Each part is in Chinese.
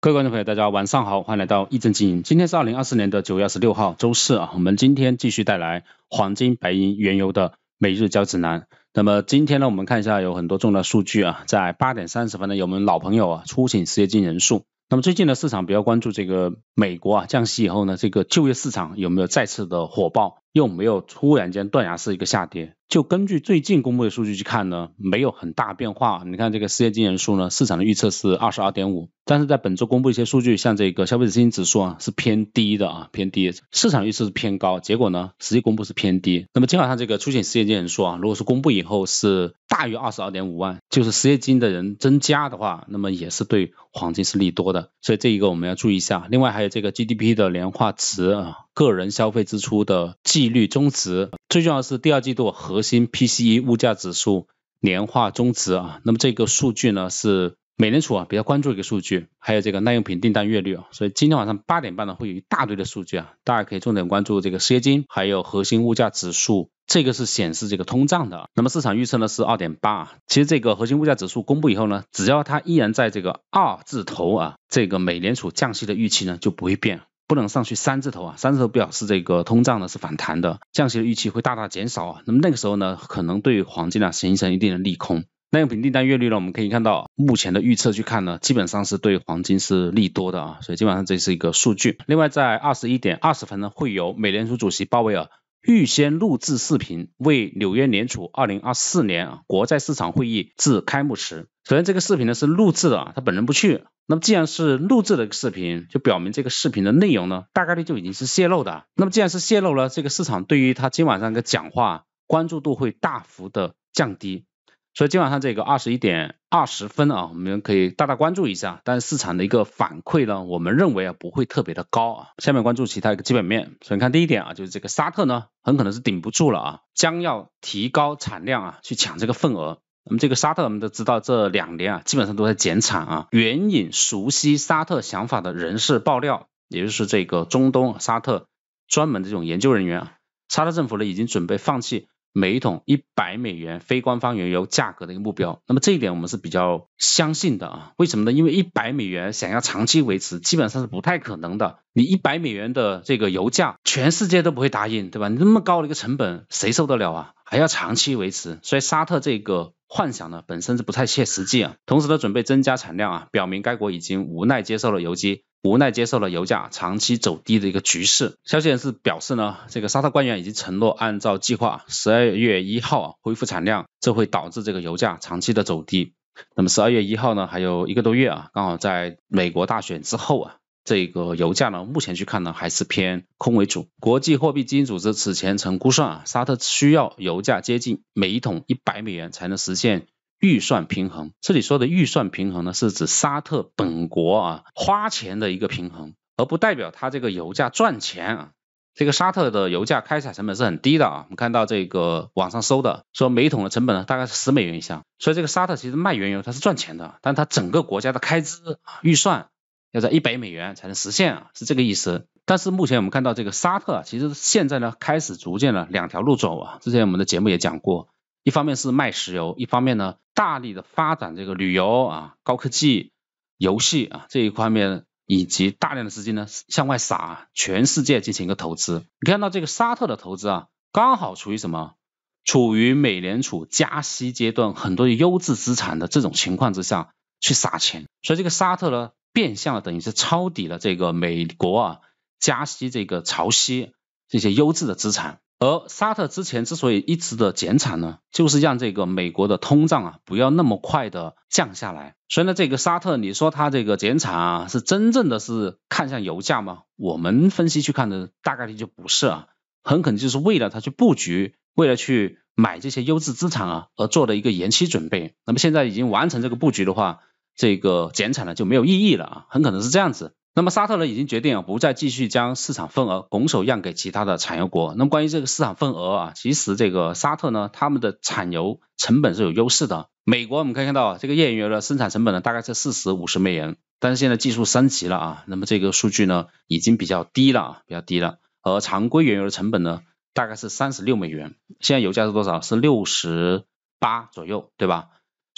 各位观众朋友，大家晚上好，欢迎来到易正经营。今天是二零二四年的九月十六号，周四啊，我们今天继续带来黄金、白银、原油的每日交指南。那么今天呢，我们看一下有很多重大数据啊，在八点三十分呢，有我们老朋友啊出勤失业金人数。那么最近呢，市场比较关注这个美国啊降息以后呢，这个就业市场有没有再次的火爆？又没有突然间断崖式一个下跌，就根据最近公布的数据去看呢，没有很大变化。你看这个失业金人数呢，市场的预测是二十二点五，但是在本周公布一些数据，像这个消费者信心指数啊是偏低的啊，偏低，市场预测是偏高，结果呢实际公布是偏低。那么今晚上这个出现失业金人数啊，如果是公布以后是大于二十二点五万，就是失业金的人增加的话，那么也是对黄金是利多的，所以这一个我们要注意一下。另外还有这个 GDP 的年化值啊。个人消费支出的季率中值，最重要的是第二季度核心 P C E 物价指数年化中值啊，那么这个数据呢是美联储啊比较关注一个数据，还有这个耐用品订单月率啊，所以今天晚上八点半呢会有一大堆的数据啊，大家可以重点关注这个失业金，还有核心物价指数，这个是显示这个通胀的。那么市场预测呢是二点八啊，其实这个核心物价指数公布以后呢，只要它依然在这个二字头啊，这个美联储降息的预期呢就不会变。不能上去三字头啊，三字头表示这个通胀呢是反弹的，降息的预期会大大减少啊，那么那个时候呢，可能对黄金啊形成一定的利空。那用品订单月率呢，我们可以看到目前的预测去看呢，基本上是对黄金是利多的啊，所以基本上这是一个数据。另外在二十一点二十分呢，会有美联储主席鲍威尔。预先录制视频，为纽约联储二零二四年国债市场会议致开幕词。首先，这个视频呢是录制的，他本人不去。那么既然是录制的视频，就表明这个视频的内容呢，大概率就已经是泄露的。那么既然是泄露了，这个市场对于他今晚上的讲话关注度会大幅的降低。所以今晚上这个二十一点二十分啊，我们可以大大关注一下。但是市场的一个反馈呢，我们认为啊不会特别的高啊。下面关注其他一个基本面。首先看第一点啊，就是这个沙特呢很可能是顶不住了啊，将要提高产量啊，去抢这个份额。那么这个沙特我们都知道这两年啊基本上都在减产啊。援引熟悉沙特想法的人士爆料，也就是这个中东沙特专门的这种研究人员啊，沙特政府呢已经准备放弃。每一桶一百美元非官方原油价格的一个目标，那么这一点我们是比较。相信的啊，为什么呢？因为一百美元想要长期维持，基本上是不太可能的。你一百美元的这个油价，全世界都不会答应，对吧？你那么高的一个成本，谁受得了啊？还要长期维持，所以沙特这个幻想呢，本身是不太切实际啊。同时呢，准备增加产量啊，表明该国已经无奈接受了油机，无奈接受了油价长期走低的一个局势。消息人士表示呢，这个沙特官员已经承诺按照计划，十二月一号啊恢复产量，这会导致这个油价长期的走低。那么十二月一号呢，还有一个多月啊，刚好在美国大选之后啊，这个油价呢，目前去看呢，还是偏空为主。国际货币基金组织此前曾估算啊，沙特需要油价接近每一桶一百美元才能实现预算平衡。这里说的预算平衡呢，是指沙特本国啊花钱的一个平衡，而不代表它这个油价赚钱啊。这个沙特的油价开采成本是很低的啊，我们看到这个网上搜的说每桶的成本呢大概是十美元一下，所以这个沙特其实卖原油它是赚钱的，但它整个国家的开支预算要在一百美元才能实现啊，是这个意思。但是目前我们看到这个沙特其实现在呢开始逐渐的两条路走啊，之前我们的节目也讲过，一方面是卖石油，一方面呢大力的发展这个旅游啊、高科技、游戏啊这一方面。以及大量的资金呢向外撒，全世界进行一个投资。你看到这个沙特的投资啊，刚好处于什么？处于美联储加息阶段，很多优质资产的这种情况之下去撒钱，所以这个沙特呢，变相的等于是抄底了这个美国啊加息这个潮汐这些优质的资产。而沙特之前之所以一直的减产呢，就是让这个美国的通胀啊不要那么快的降下来。所以呢，这个沙特你说它这个减产啊是真正的是看向油价吗？我们分析去看的大概率就不是啊，很可能就是为了它去布局，为了去买这些优质资产啊而做的一个延期准备。那么现在已经完成这个布局的话，这个减产呢就没有意义了啊，很可能是这样子。那么沙特呢，已经决定啊，不再继续将市场份额拱手让给其他的产油国。那么关于这个市场份额啊，其实这个沙特呢，他们的产油成本是有优势的。美国我们可以看到，这个页岩油的生产成本呢，大概是四十五十美元，但是现在技术升级了啊，那么这个数据呢，已经比较低了，比较低了。而常规原油的成本呢，大概是三十六美元。现在油价是多少？是六十八左右，对吧？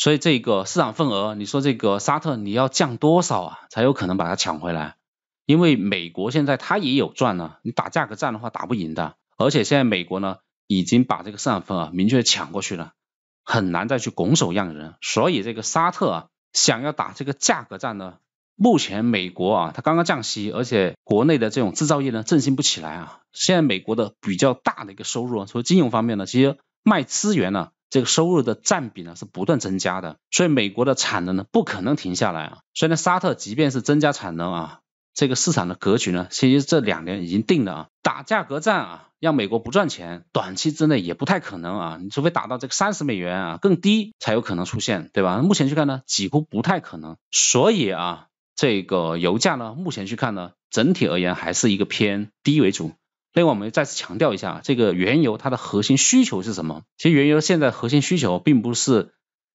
所以这个市场份额，你说这个沙特你要降多少啊，才有可能把它抢回来？因为美国现在它也有赚呢，你打价格战的话打不赢的。而且现在美国呢，已经把这个市场份额明确抢过去了，很难再去拱手让人。所以这个沙特啊，想要打这个价格战呢，目前美国啊，它刚刚降息，而且国内的这种制造业呢振兴不起来啊。现在美国的比较大的一个收入，啊，从金融方面呢，其实卖资源呢。这个收入的占比呢是不断增加的，所以美国的产能呢不可能停下来啊，所以呢沙特即便是增加产能啊，这个市场的格局呢其实这两年已经定了啊，打价格战啊让美国不赚钱，短期之内也不太可能啊，你除非打到这个三十美元啊更低才有可能出现，对吧？目前去看呢几乎不太可能，所以啊这个油价呢目前去看呢整体而言还是一个偏低为主。另外，我们再次强调一下，这个原油它的核心需求是什么？其实原油现在核心需求并不是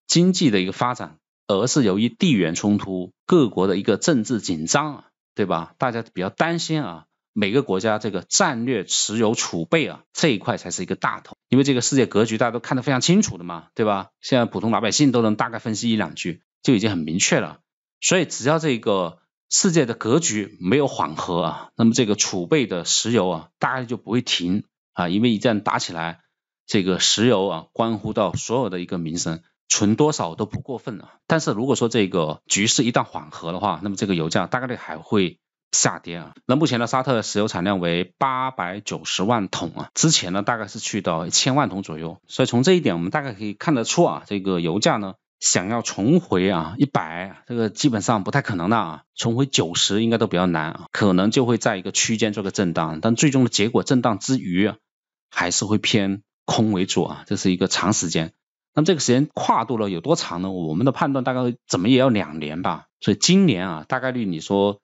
经济的一个发展，而是由于地缘冲突、各国的一个政治紧张，啊，对吧？大家比较担心啊，每个国家这个战略石油储备啊这一块才是一个大头，因为这个世界格局大家都看得非常清楚的嘛，对吧？现在普通老百姓都能大概分析一两句，就已经很明确了。所以，只要这个。世界的格局没有缓和啊，那么这个储备的石油啊，大概率就不会停啊，因为一旦打起来，这个石油啊，关乎到所有的一个民生，存多少都不过分啊。但是如果说这个局势一旦缓和的话，那么这个油价大概率还会下跌啊。那目前呢，沙特的石油产量为八百九十万桶啊，之前呢大概是去到一千万桶左右，所以从这一点我们大概可以看得出啊，这个油价呢。想要重回啊一百，这个基本上不太可能的啊。重回九十应该都比较难，啊，可能就会在一个区间做个震荡，但最终的结果震荡之余还是会偏空为主啊，这是一个长时间。那么这个时间跨度呢有多长呢？我们的判断大概怎么也要两年吧。所以今年啊大概率你说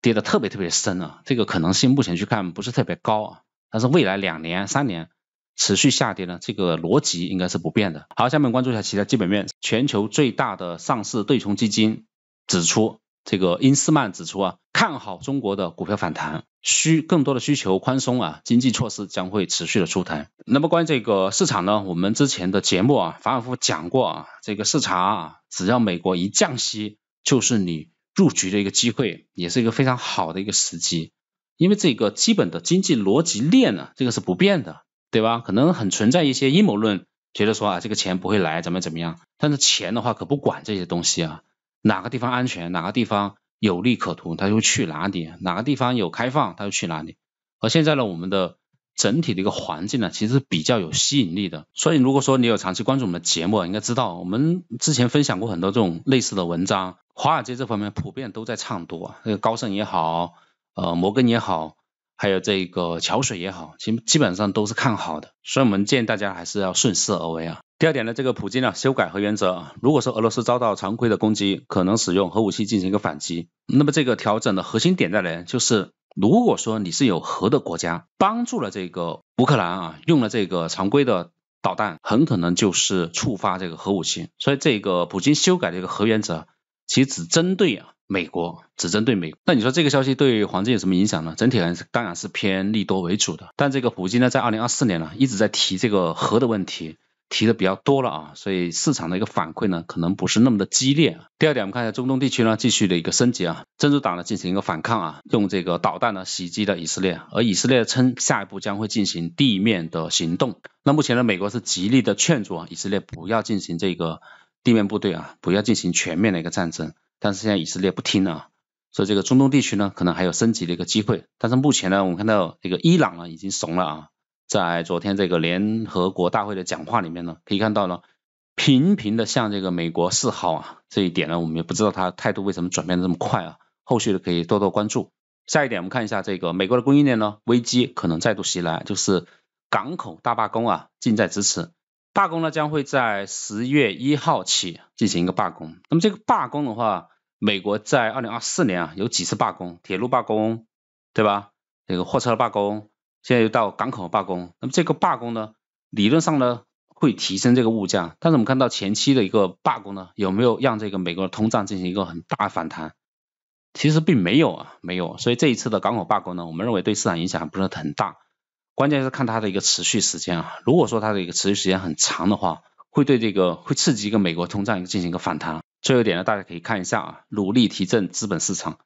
跌的特别特别深啊，这个可能性目前去看不是特别高啊，但是未来两年三年。持续下跌呢，这个逻辑应该是不变的。好，下面关注一下其他基本面。全球最大的上市对冲基金指出，这个因斯曼指出啊，看好中国的股票反弹，需更多的需求宽松啊，经济措施将会持续的出台。那么关于这个市场呢，我们之前的节目啊，反反复复讲过啊，这个市场啊，只要美国一降息，就是你入局的一个机会，也是一个非常好的一个时机，因为这个基本的经济逻辑链呢，这个是不变的。对吧？可能很存在一些阴谋论，觉得说啊这个钱不会来，怎么怎么样。但是钱的话可不管这些东西啊，哪个地方安全，哪个地方有利可图，他就会去哪里，哪个地方有开放，他就去哪里。而现在呢，我们的整体的一个环境呢，其实比较有吸引力的。所以如果说你有长期关注我们的节目，应该知道我们之前分享过很多这种类似的文章。华尔街这方面普遍都在唱多，那个高盛也好，呃摩根也好。还有这个桥水也好，基基本上都是看好的，所以我们建议大家还是要顺势而为啊。第二点呢，这个普京啊修改核原则啊，如果说俄罗斯遭到常规的攻击，可能使用核武器进行一个反击，那么这个调整的核心点在哪就是如果说你是有核的国家，帮助了这个乌克兰啊，用了这个常规的导弹，很可能就是触发这个核武器，所以这个普京修改这个核原则，其实只针对啊。美国只针对美国，那你说这个消息对黄金有什么影响呢？整体还是当然是偏利多为主的。但这个普京呢，在二零二四年呢，一直在提这个核的问题，提的比较多了啊，所以市场的一个反馈呢，可能不是那么的激烈。第二点，我们看一下中东地区呢，继续的一个升级啊，真主党呢进行一个反抗啊，用这个导弹呢袭击了以色列，而以色列称下一步将会进行地面的行动。那目前呢，美国是极力的劝阻啊，以色列不要进行这个地面部队啊，不要进行全面的一个战争。但是现在以色列不听啊，所以这个中东地区呢，可能还有升级的一个机会。但是目前呢，我们看到这个伊朗呢，已经怂了啊，在昨天这个联合国大会的讲话里面呢，可以看到呢，频频的向这个美国示好啊，这一点呢，我们也不知道他态度为什么转变这么快啊，后续的可以多多关注。下一点，我们看一下这个美国的供应链呢，危机可能再度袭来，就是港口大罢工啊，近在咫尺。罢工呢将会在十月一号起进行一个罢工。那么这个罢工的话，美国在二零二四年啊有几次罢工，铁路罢工，对吧？那个货车罢工，现在又到港口罢工。那么这个罢工呢，理论上呢会提升这个物价，但是我们看到前期的一个罢工呢，有没有让这个美国的通胀进行一个很大反弹？其实并没有啊，没有。所以这一次的港口罢工呢，我们认为对市场影响还不是很大。关键是看它的一个持续时间啊，如果说它的一个持续时间很长的话，会对这个会刺激一个美国通胀进行一个反弹。最后一点呢，大家可以看一下啊，努力提振资本市场，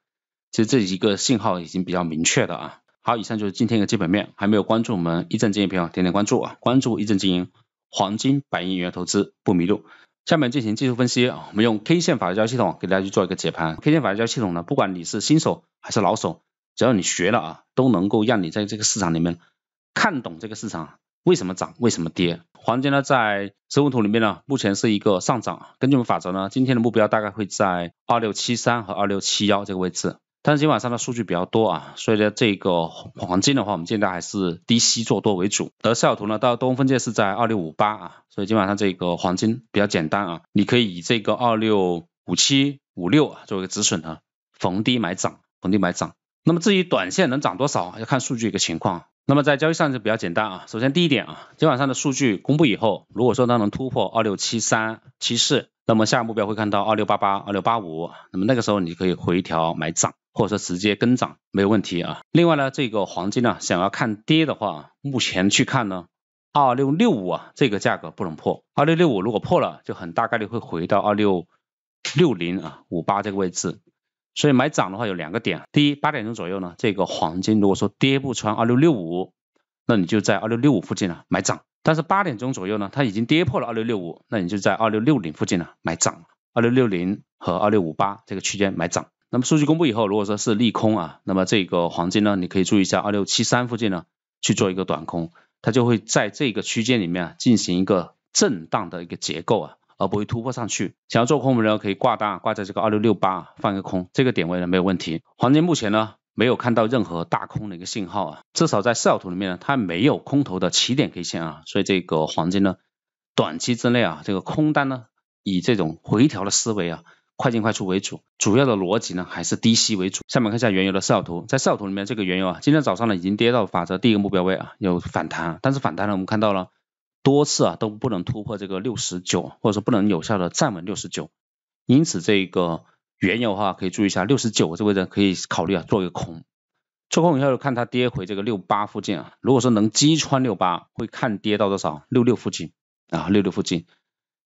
其实这一个信号已经比较明确的啊。好，以上就是今天的基本面，还没有关注我们一经营朋友，点点关注啊，关注一正经营，黄金白银原油投资不迷路。下面进行技术分析啊，我们用 K 线法交易系统给大家去做一个解盘。K 线法交易系统呢，不管你是新手还是老手，只要你学了啊，都能够让你在这个市场里面。看懂这个市场为什么涨，为什么跌？黄金呢，在生物图里面呢，目前是一个上涨。根据我们法则呢，今天的目标大概会在二六七三和二六七幺这个位置。但是今晚上的数据比较多啊，所以呢，这个黄金的话，我们现在还是低吸做多为主。而小图呢，到东风界是在二六五八啊，所以今晚上这个黄金比较简单啊，你可以以这个二六五七五六啊作为一个止损啊，逢低买涨，逢低买涨。那么至于短线能涨多少，要看数据一个情况。那么在交易上就比较简单啊。首先第一点啊，今晚上的数据公布以后，如果说它能突破二六七三、七四，那么下个目标会看到二六八八、二六八五，那么那个时候你可以回调买涨，或者说直接跟涨没有问题啊。另外呢，这个黄金呢，想要看跌的话，目前去看呢，二六六五啊，这个价格不能破，二六六五如果破了，就很大概率会回到二六六零啊、五八这个位置。所以买涨的话有两个点，第一八点钟左右呢，这个黄金如果说跌不穿二六六五，那你就在二六六五附近呢买涨。但是八点钟左右呢，它已经跌破了二六六五，那你就在二六六零附近呢买涨，二六六零和二六五八这个区间买涨。那么数据公布以后，如果说是利空啊，那么这个黄金呢，你可以注意一下二六七三附近呢去做一个短空，它就会在这个区间里面进行一个震荡的一个结构啊。而不会突破上去。想要做空的人可以挂单，挂在这个二六六八放一个空，这个点位呢没有问题。黄金目前呢没有看到任何大空的一个信号啊，至少在四小图里面呢它没有空头的起点 K 线啊，所以这个黄金呢短期之内啊这个空单呢以这种回调的思维啊快进快出为主，主要的逻辑呢还是低吸为主。下面看一下原油的四小图，在四小图里面这个原油啊今天早上呢已经跌到法则第一个目标位啊有反弹，但是反弹呢我们看到了。多次啊都不能突破这个六十九，或者说不能有效的站稳六十九，因此这个原油哈可以注意一下六十九这个位置可以考虑啊做一个空，做空以后看它跌回这个六八附近啊，如果说能击穿六八，会看跌到多少？六六附近啊，六六附近。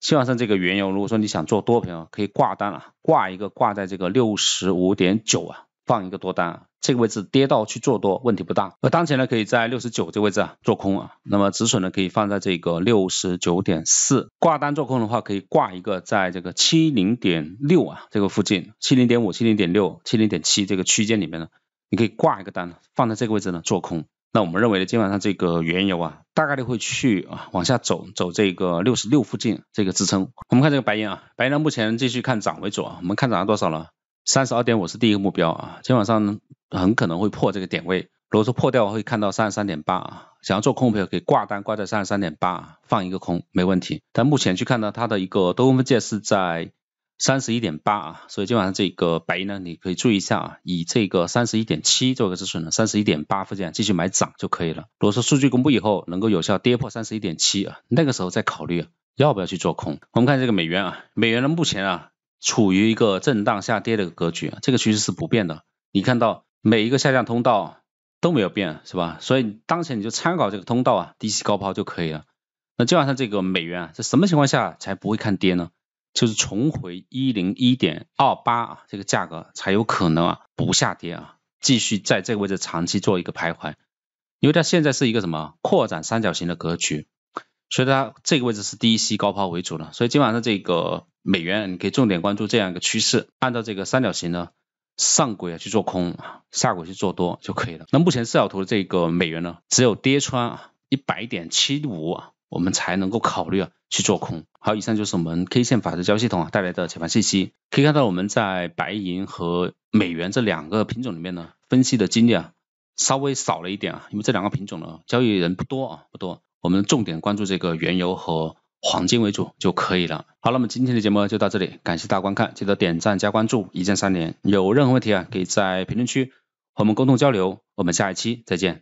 希望上这个原油如果说你想做多朋友可以挂单啊，挂一个挂在这个六十五点九啊。放一个多单，这个位置跌到去做多，问题不大。而当前呢，可以在六十九这位置啊做空啊，那么止损呢，可以放在这个六十九点四。挂单做空的话，可以挂一个在这个七零点六啊这个附近，七零点五、七零点六、七零点七这个区间里面呢，你可以挂一个单，放在这个位置呢做空。那我们认为呢，今晚上这个原油啊，大概率会去啊往下走，走这个六十六附近这个支撑。我们看这个白银啊，白银呢目前继续看涨为主啊，我们看涨了多少了？三十二点五是第一个目标啊，今晚上很可能会破这个点位，如果说破掉会看到三十三点八啊，想要做空的朋友可以挂单挂在三十三点八，放一个空没问题。但目前去看到它的一个多空分界是在三十一点八啊，所以今晚上这个白银呢，你可以注意一下啊，以这个三十一点七做个止损呢，三十一点八附近继续买涨就可以了。如果说数据公布以后能够有效跌破三十一点七啊，那个时候再考虑要不要去做空。我们看这个美元啊，美元呢目前啊。处于一个震荡下跌的一个格局，这个趋势是不变的。你看到每一个下降通道都没有变，是吧？所以当前你就参考这个通道啊，低吸高抛就可以了。那今好晚上这个美元啊，在什么情况下才不会看跌呢？就是重回一零一点二八啊，这个价格才有可能啊不下跌啊，继续在这个位置长期做一个徘徊，因为它现在是一个什么扩展三角形的格局。所以它这个位置是低吸高抛为主的，所以今晚上这个美元你可以重点关注这样一个趋势，按照这个三角形呢上轨啊去做空啊，下轨去做多就可以了。那目前四小图的这个美元呢，只有跌穿啊一百点七五，我们才能够考虑啊去做空。好，以上就是我们 K 线法则交易系统啊带来的解盘信息。可以看到我们在白银和美元这两个品种里面呢，分析的精力啊稍微少了一点啊，因为这两个品种呢交易人不多啊，不多。我们重点关注这个原油和黄金为主就可以了。好了，那么今天的节目就到这里，感谢大家观看，记得点赞加关注，一键三连。有任何问题啊，可以在评论区和我们沟通交流。我们下一期再见。